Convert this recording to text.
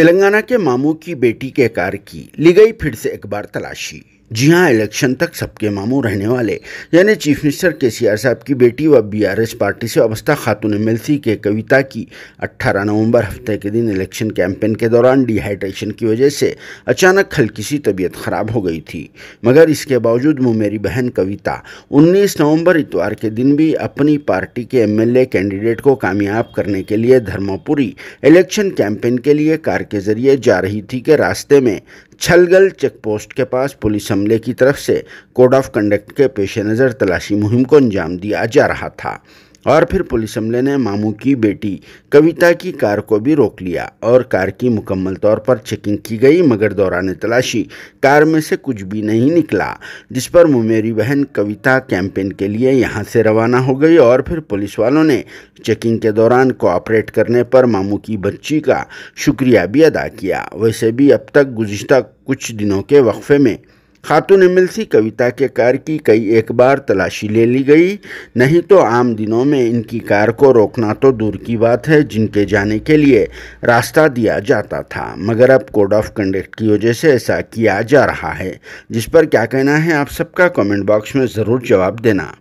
तेलंगाना के मामू की बेटी के कार की ली गई फिर से एक बार तलाशी जी हाँ इलेक्शन तक सबके मामू रहने वाले यानी चीफ मिनिस्टर के सी आर साहब की बेटी व बीआरएस पार्टी से अवस्था खातून एमएलसी के कविता की 18 नवंबर हफ्ते के दिन इलेक्शन कैंपेन के दौरान डिहाइड्रेशन की वजह से अचानक हल्की सी तबीयत खराब हो गई थी मगर इसके बावजूद वो मेरी बहन कविता 19 नवंबर इतवार के दिन भी अपनी पार्टी के एम कैंडिडेट को कामयाब करने के लिए धर्मपुरी इलेक्शन कैंपेन के लिए कार के जरिए जा रही थी के रास्ते में छलगल चेक पोस्ट के पास पुलिस अमले की तरफ से कोड ऑफ कंडक्ट के पेश नज़र तलाशी मुहिम को अंजाम दिया जा रहा था और फिर पुलिस अमले ने मामू की बेटी कविता की कार को भी रोक लिया और कार की मुकम्मल तौर पर चेकिंग की गई मगर दौरान तलाशी कार में से कुछ भी नहीं निकला जिस पर मुमेरी बहन कविता कैंपेन के लिए यहां से रवाना हो गई और फिर पुलिस वालों ने चेकिंग के दौरान कोऑपरेट करने पर मामू की बच्ची का शुक्रिया भी अदा किया वैसे भी अब तक गुज्त कुछ दिनों के वक्फे में खातून मिलसी कविता के कार की कई एक बार तलाशी ले ली गई नहीं तो आम दिनों में इनकी कार को रोकना तो दूर की बात है जिनके जाने के लिए रास्ता दिया जाता था मगर अब कोड ऑफ कंडक्ट की वजह से ऐसा किया जा रहा है जिस पर क्या कहना है आप सबका कमेंट बॉक्स में ज़रूर जवाब देना